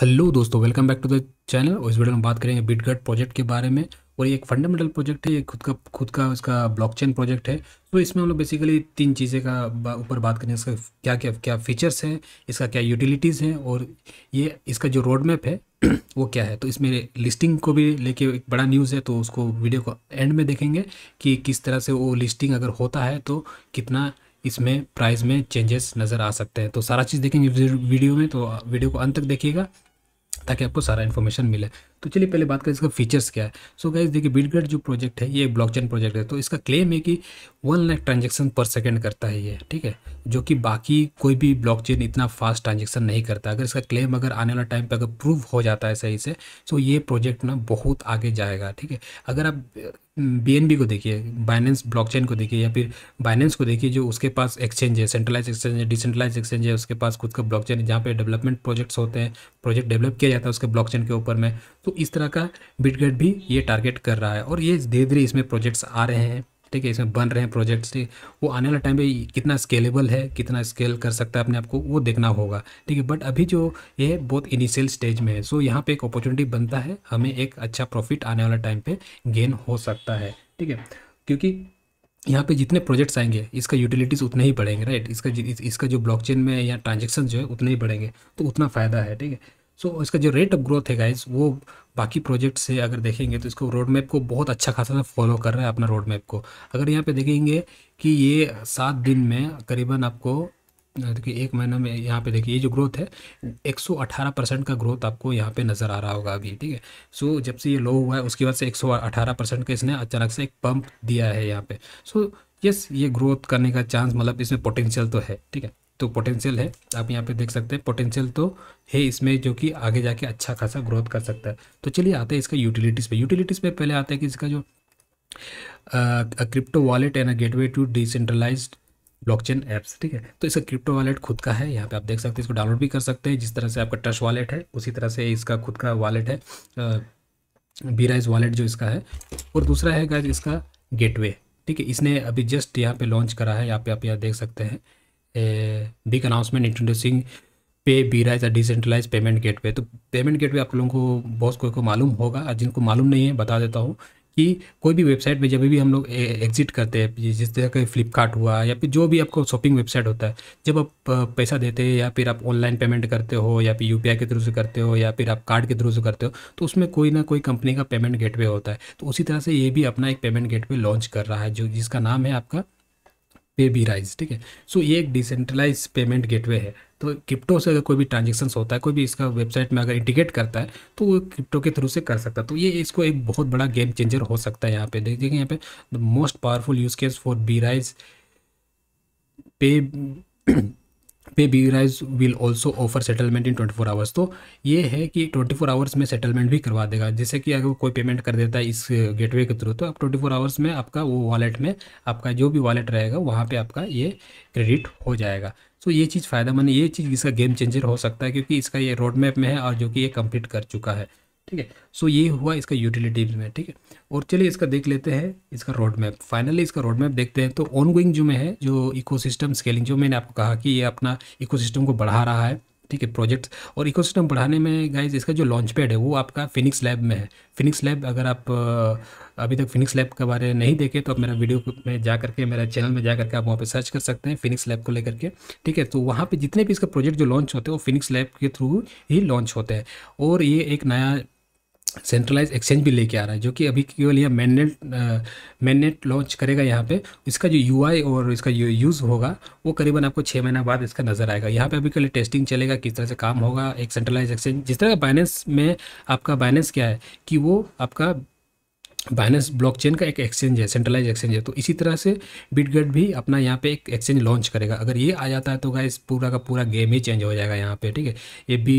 hello दोस्तों welcome back to the channel और इस वीडियो में बात करेंगे बिटगट प्रोजेक्ट के बारे में और ये एक फंडामेंटल प्रोजेक्ट है ये खुद का खुद का उसका ब्लॉकचेन प्रोजेक्ट है तो इसमें हम लोग बेसिकली तीन चीज़ें का ऊपर बात करेंगे इसका क्या क्या क्या फीचर्स हैं इसका क्या यूटिलिटीज़ हैं और ये इसका जो रोड मैप है वो क्या है तो इसमें लिस्टिंग को भी लेके एक बड़ा न्यूज़ है तो उसको वीडियो को एंड में देखेंगे कि किस तरह से वो लिस्टिंग अगर होता है तो कितना इसमें प्राइस में चेंजेस नज़र आ सकते हैं तो सारा चीज़ देखेंगे वीडियो में तो वीडियो को अंत तक देखिएगा ताकि आपको सारा इन्फॉर्मेशन मिले तो चलिए पहले बात करें इसका फीचर्स क्या है सो गाइज देखिए बिटगेट जो प्रोजेक्ट है ये ब्लॉकचेन प्रोजेक्ट है तो इसका क्लेम है कि one lakh transaction per second करता है ये ठीक है जो कि बाकी कोई भी ब्लॉकचेन इतना फास्ट ट्रांजेक्शन नहीं करता अगर इसका क्लेम अगर आने वाला टाइम पर अगर प्रूव हो जाता है सही से तो ये प्रोजेक्ट ना बहुत आगे जाएगा ठीक है अगर आप बी को देखिए बाइनेंस ब्लॉकचेन को देखिए या फिर बाइनेंस को देखिए जो उसके पास एक्सचेंज है सेंट्रलाइज एक्सचेंज है डिसेंट्रलाइज एक्सचेंज है उसके पास खुद का ब्लॉकचेन है जहाँ पे डेवलपमेंट प्रोजेक्ट्स होते हैं प्रोजेक्ट डेवलप किया जाता है उसके ब्लॉकचेन के ऊपर में तो इस तरह का बिटगेट भी ये टारगेट कर रहा है और ये धीरे धीरे इसमें प्रोजेक्ट्स आ रहे हैं ठीक है इसमें बन रहे हैं प्रोजेक्ट्स ठीक वो आने वाले टाइम पे कितना स्केलेबल है कितना स्केल कर सकता है अपने आप को वो देखना होगा ठीक है बट अभी जो ये बहुत इनिशियल स्टेज में है सो यहाँ पे एक अपॉर्चुनिटी बनता है हमें एक अच्छा प्रॉफिट आने वाला टाइम पे गेन हो सकता है ठीक है क्योंकि यहाँ पे जितने प्रोजेक्ट्स आएंगे इसका यूटिलिटीज़ उतने ही बढ़ेंगे राइट इसका इसका जो ब्लॉकचेन में या ट्रांजेक्शन जो है उतने ही बढ़ेंगे तो उतना फ़ायदा है ठीक है सो so, इसका जो रेट ऑफ ग्रोथ है गाइज वो बाकी प्रोजेक्ट से अगर देखेंगे तो इसको रोड मैप को बहुत अच्छा खासा फॉलो कर रहा है अपना रोड मैप को अगर यहाँ पे देखेंगे कि ये सात दिन में करीबन आपको देखिए एक महीना में यहाँ पे देखिए ये जो ग्रोथ है 118 परसेंट का ग्रोथ आपको यहाँ पे नज़र आ रहा होगा अभी ठीक है सो जब से ये लो हुआ है उसके बाद से 118 परसेंट का इसने अचानक से एक पंप दिया है यहाँ पे सो यस ये ग्रोथ करने का चांस मतलब इसमें पोटेंशियल तो है ठीक है तो पोटेंशियल है आप यहाँ पे देख सकते हैं पोटेंशियल तो है इसमें जो कि आगे जाके अच्छा खासा ग्रोथ कर सकता है तो चलिए आते हैं इसका यूटिलिटीज़ पे यूटिलिटीज़ पे पहले आता है कि इसका जो crypto wallet and a gateway to decentralize blockchain apps ठीक है तो इसका क्रिप्टो वॉलेट खुद का है यहाँ पे आप देख सकते हैं इसको डाउनलोड भी कर सकते हैं जिस तरह से आपका ट्रस्ट वॉलेट है उसी तरह से इसका खुद का वॉलेट है बीराइज वॉलेट जो इसका है और दूसरा है इसका गेटवे ठीक है इसने अभी जस्ट यहाँ पे लॉन्च करा है यहाँ पे आप यहाँ देख सकते हैं big announcement introducing pay B rise या डिसेंट्रलाइज पेमेंट गेट पे तो पेमेंट गेट वे आप लोगों को बहुत कोई को मालूम होगा और जिनको मालूम नहीं है बता देता हूँ कि कोई भी वेबसाइट पे जब भी हम लोग एग्जिट करते हैं जिस तरह का फ्लिपकार्ट हुआ या फिर जो भी आपको शॉपिंग वेबसाइट होता है जब आप पैसा देते हैं या फिर आप ऑनलाइन पेमेंट करते हो या फिर यूपीआई के थ्रू से करते हो या फिर आप कार्ड के थ्रू से करते हो तो उसमें कोई ना कोई कंपनी का पेमेंट गेटवे होता है तो उसी तरह से ये भी अपना एक पेमेंट गेटवे लॉन्च कर रहा है जो जिसका नाम है आपका पे बी राइज ठीक है सो ये एक डिसेंट्रलाइज पेमेंट गेटवे है तो क्रिप्टो से अगर कोई भी ट्रांजेक्शन होता है कोई भी इसका वेबसाइट में अगर इंडिकेट करता है तो वो क्रिप्टो के थ्रू से कर सकता है तो ये इसको एक बहुत बड़ा गेम चेंजर हो सकता है यहाँ पे देखिए यहाँ पे the most powerful use case for B rise pay pay B rise will also offer settlement in twenty four hours तो ये है कि ट्वेंटी फोर आवर्स में सेटलमेंट भी करवा देगा जैसे कि अगर कोई पेमेंट कर देता है इस गेटवे uh, के थ्रू तो आप ट्वेंटी फोर आवर्स में आपका वो वॉलेट में आपका जो भी वॉलेट रहेगा वहाँ पर आपका ये क्रेडिट हो जाएगा तो ये चीज़ फ़ायदा मंद ये चीज़ इसका गेम चेंजर हो सकता है क्योंकि इसका ये रोड मैप में है और जो कि ये कंप्लीट कर चुका है ठीक है सो ये हुआ इसका यूटिलिटी में ठीक है और चलिए इसका देख लेते हैं इसका रोड मैप फाइनली इसका रोड मैप देखते हैं तो ऑनगोइंग जो में है जो इकोसिस्टम स्केलिंग जो मैंने आपको कहा कि ये अपना इकोसिस्टम को बढ़ा रहा है ठीक है प्रोजेक्ट्स और इकोसिस्टम बढ़ाने में गाइज इसका जो लॉन्च पैड है वो आपका फिनिक्स लैब में है फिनिक्स लैब अगर आप अभी तक फिनिक्स लैब के बारे में नहीं देखे तो आप मेरा वीडियो में जा करके मेरा चैनल में जा करके आप वहाँ पे सर्च कर सकते हैं फिनिक्स लैब को लेकर के ठीक है तो वहाँ पे जितने भी इसका प्रोजेक्ट जो लॉन्च होते हैं वो फिनिक्स लैब के थ्रू ही लॉन्च होते हैं और ये एक नया सेंट्रलाइज एक्सचेंज भी लेके आ रहा है जो कि अभी केवल यह मैननेट मैननेट लॉन्च करेगा यहाँ पे इसका जो यू और इसका यूज़ होगा वो करीबन आपको छः महीना बाद इसका नज़र आएगा यहाँ पे अभी के लिए टेस्टिंग चलेगा किस तरह से काम होगा एक सेंट्रलाइज एक्सचेंज जिस तरह का बाइनेंस में आपका बाइनेंस क्या है कि वो आपका बाइनेंस ब्लॉकचेन का एक एक्सचेंज है सेंट्रलाइज एक्सचेंज है तो इसी तरह से बिटगेट भी अपना यहाँ पे एक एक्सचेंज लॉन्च करेगा अगर ये आ जाता है तो गाइस पूरा का पूरा गेम ही चेंज हो जाएगा यहाँ पे ठीक है ये बी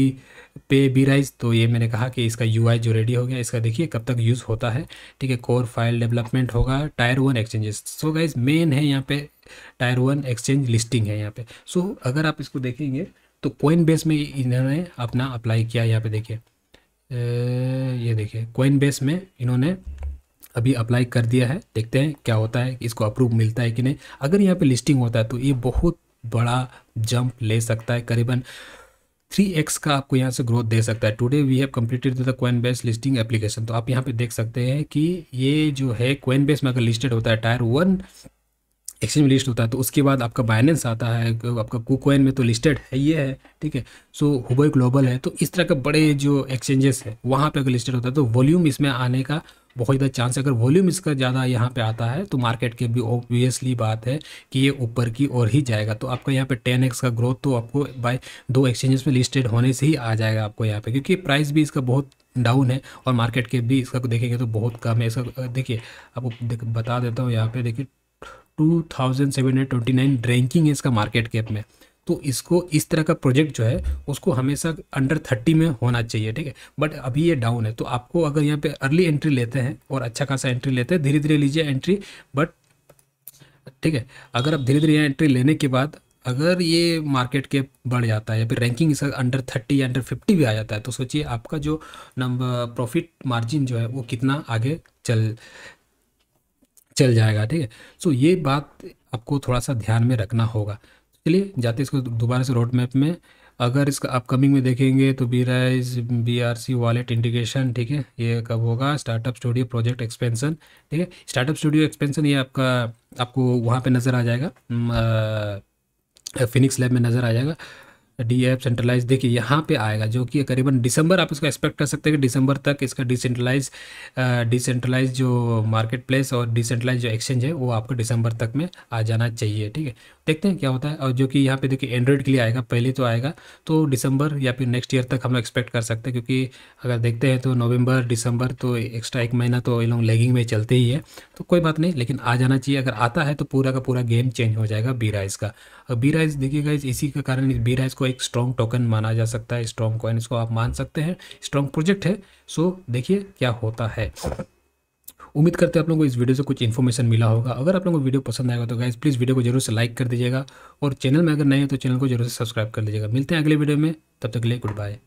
पे बी राइज तो ये मैंने कहा कि इसका यू जो रेडी हो गया इसका देखिए कब तक यूज़ होता है ठीक है कोर फाइल डेवलपमेंट होगा tier one exchanges so guys main है यहाँ पे टायर वन एक्सचेंज लिस्टिंग है यहाँ पे सो so, अगर आप इसको देखेंगे तो कोइन बेस में इन्होंने अपना अप्लाई किया यहाँ पे देखिए ये देखिए कोइन बेस में इन्होंने अभी अप्लाई कर दिया है देखते हैं क्या होता है इसको अप्रूव मिलता है कि नहीं अगर यहाँ पे लिस्टिंग होता है तो ये बहुत बड़ा जंप ले सकता है करीबन थ्री एक्स का आपको यहाँ से ग्रोथ दे सकता है today we have completed the Coinbase listing application तो आप यहाँ पे देख सकते हैं कि ये जो है क्वेन बेस में अगर लिस्टेड होता है टायर वन एक्सचेंज में लिस्ट होता है तो उसके बाद आपका बाइनेंस आता है आपका कुकोइन में तो लिस्टेड है ये है ठीक है सो हुबई ग्लोबल है तो इस तरह के बड़े जो एक्सचेंजेस है वहाँ पे अगर लिस्टेड होता है तो वॉल्यूम इसमें आने का बहुत ज़्यादा चांस है अगर वॉल्यूम इसका ज़्यादा यहाँ पे आता है तो मार्केट के भी ऑब्वियसली बात है कि ये ऊपर की ओर ही जाएगा तो आपका यहाँ पे टेन एक्स का ग्रोथ तो आपको बाय दो एक्सचेंजेस में लिस्टेड होने से ही आ जाएगा आपको यहाँ पे क्योंकि प्राइस भी इसका बहुत डाउन है और मार्केट के भी इसका देखेंगे तो बहुत कम है इसका देखिए आपको बता देता हूँ यहाँ पे देखिए two thousand seven hundred twenty nine ranking है इसका मार्केट कैप में तो इसको इस तरह का प्रोजेक्ट जो है उसको हमेशा अंडर थर्टी में होना चाहिए ठीक है बट अभी ये डाउन है तो आपको अगर यहाँ पे अर्ली एंट्री लेते हैं और अच्छा खासा एंट्री लेते हैं धीरे धीरे लीजिए एंट्री बट ठीक है अगर आप धीरे धीरे यहाँ एंट्री लेने के बाद अगर ये मार्केट के बढ़ जाता है या फिर रैंकिंग इसका अंडर थर्टी या अंडर फिफ्टी भी आ जाता है तो सोचिए आपका जो नंबर प्रॉफिट मार्जिन जो है वो कितना आगे चल चल जाएगा ठीक है सो ये बात आपको थोड़ा सा ध्यान में रखना होगा चलिए जाते इसको दोबारा से रोड मैप में अगर इसका अपकमिंग में देखेंगे तो B rise B R C wallet indication ठीक है ये कब होगा स्टार्टअप स्टूडियो प्रोजेक्ट एक्सपेंशन ठीक है स्टार्टअप स्टूडियो एक्सपेंशन ये आपका आपको वहाँ पे नज़र आ जाएगा फिनिक्स लैब में नज़र आ जाएगा डी एफ सेंट्रलाइज देखिए यहाँ पे आएगा जो कि करीबन दिसंबर आप इसका एक्सपेक्ट कर सकते हैं कि दिसंबर तक इसका डिसेंट्रलाइज डिसेंट्रलाइज जो मार्केट प्लेस और डिसेंट्रलाइज जो एक्सचेंज है वो आपको दिसंबर तक में आ जाना चाहिए ठीक है देखते हैं क्या होता है और जो कि यहाँ पे देखिए एंड्रॉइड के लिए आएगा पहले तो आएगा तो दिसंबर या फिर नेक्स्ट ईयर तक हम लोग एक्सपेक्ट कर सकते हैं क्योंकि अगर देखते हैं तो नवंबर दिसंबर तो एक्स्ट्रा एक महीना तो ये लोग लेगिंग में चलते ही है तो कोई बात नहीं लेकिन आ जाना चाहिए अगर आता है तो पूरा का पूरा गेम चेंज हो जाएगा बी राइज का और बी राइस देखिएगा इसी के कारण बी राइस को एक स्ट्रॉन्ग टोकन माना जा सकता है स्ट्रॉन्ग कॉइन इसको आप मान सकते हैं स्ट्रॉन्ग प्रोजेक्ट है सो देखिए क्या होता है उम्मीद करते हैं आप लोगों को इस वीडियो से कुछ इन्फॉर्मेशन मिला होगा अगर आप लोगों को वीडियो पसंद आएगा तो गाइज़ प्लीज़ वीडियो को जरूर से लाइक कर दीजिएगा और चैनल में अगर नए हैं तो चैनल को जरूर से सब्सक्राइब कर लीजिएगा मिलते हैं अगले वीडियो में तब तक के लिए गुड बाय